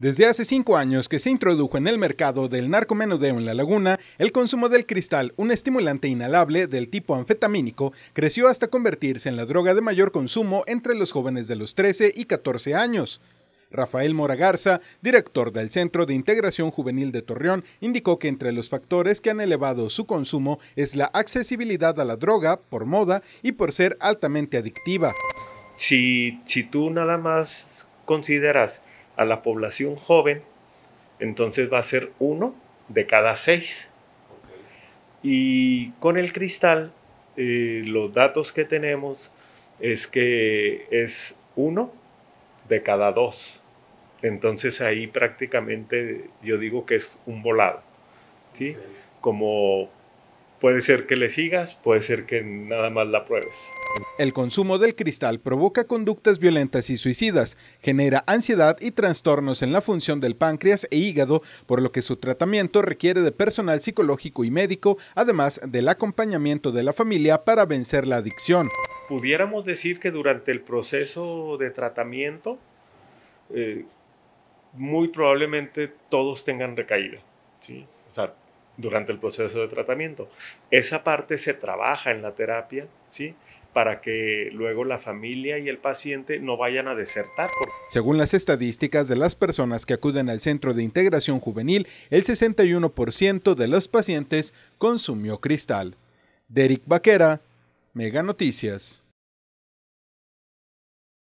Desde hace cinco años que se introdujo en el mercado del narcomenudeo en La Laguna, el consumo del cristal, un estimulante inhalable del tipo anfetamínico, creció hasta convertirse en la droga de mayor consumo entre los jóvenes de los 13 y 14 años. Rafael Mora Garza, director del Centro de Integración Juvenil de Torreón, indicó que entre los factores que han elevado su consumo es la accesibilidad a la droga por moda y por ser altamente adictiva. Si, si tú nada más consideras a la población joven, entonces va a ser uno de cada seis. Y con el cristal, eh, los datos que tenemos es que es uno de cada dos. Entonces ahí prácticamente yo digo que es un volado. ¿sí? Como Puede ser que le sigas, puede ser que nada más la pruebes. El consumo del cristal provoca conductas violentas y suicidas, genera ansiedad y trastornos en la función del páncreas e hígado, por lo que su tratamiento requiere de personal psicológico y médico, además del acompañamiento de la familia para vencer la adicción. Pudiéramos decir que durante el proceso de tratamiento, eh, muy probablemente todos tengan recaída. ¿sí? O durante el proceso de tratamiento. Esa parte se trabaja en la terapia, ¿sí? para que luego la familia y el paciente no vayan a desertar. Según las estadísticas de las personas que acuden al Centro de Integración Juvenil, el 61% de los pacientes consumió cristal. Derek Vaquera, Mega Noticias.